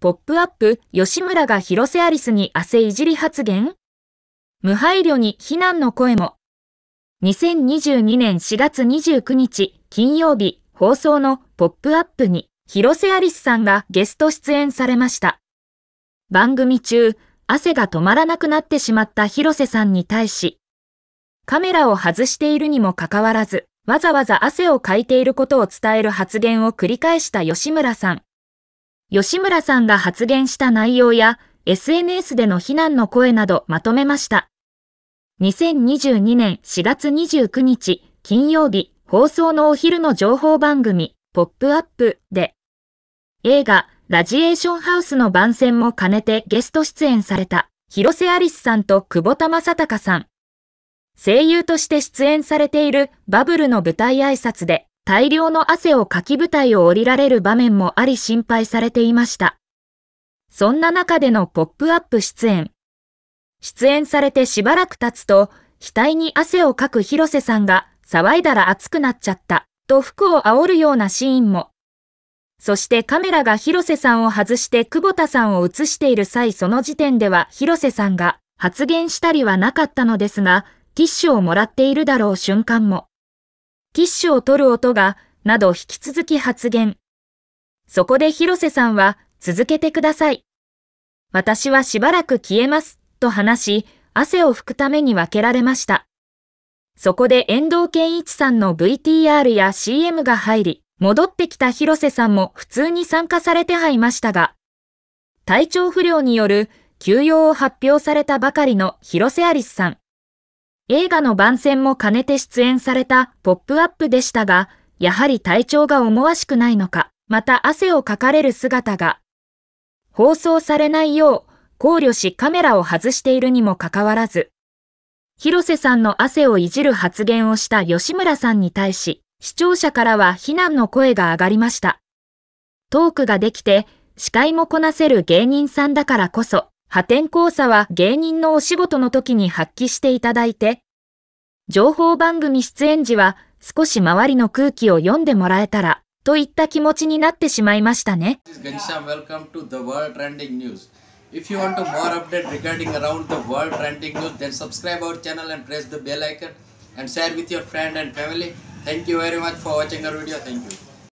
ポップアップ、吉村が広瀬アリスに汗いじり発言無配慮に非難の声も。2022年4月29日、金曜日、放送のポップアップに、広瀬アリスさんがゲスト出演されました。番組中、汗が止まらなくなってしまった広瀬さんに対し、カメラを外しているにもかかわらず、わざわざ汗をかいていることを伝える発言を繰り返した吉村さん。吉村さんが発言した内容や SNS での非難の声などまとめました。2022年4月29日金曜日放送のお昼の情報番組ポップアップで映画ラジエーションハウスの番宣も兼ねてゲスト出演された広瀬アリスさんと久保田正孝さん声優として出演されているバブルの舞台挨拶で大量の汗をかき舞台を降りられる場面もあり心配されていました。そんな中でのポップアップ出演。出演されてしばらく経つと、額に汗をかく広瀬さんが騒いだら熱くなっちゃったと服を煽るようなシーンも。そしてカメラが広瀬さんを外して久保田さんを映している際その時点では広瀬さんが発言したりはなかったのですが、ティッシュをもらっているだろう瞬間も。ティッシュを取る音が、など引き続き発言。そこで広瀬さんは、続けてください。私はしばらく消えます、と話し、汗を拭くために分けられました。そこで遠藤健一さんの VTR や CM が入り、戻ってきた広瀬さんも普通に参加されてはいましたが、体調不良による休養を発表されたばかりの広瀬アリスさん。映画の番宣も兼ねて出演されたポップアップでしたが、やはり体調が思わしくないのか、また汗をかかれる姿が、放送されないよう考慮しカメラを外しているにもかかわらず、広瀬さんの汗をいじる発言をした吉村さんに対し、視聴者からは非難の声が上がりました。トークができて、司会もこなせる芸人さんだからこそ、破天荒さは芸人のお仕事の時に発揮していただいて、情報番組出演時は少し周りの空気を読んでもらえたらといった気持ちになってしまいましたね。t h a n and share with your friend and family. Thank you very much for watching our video. Thank you.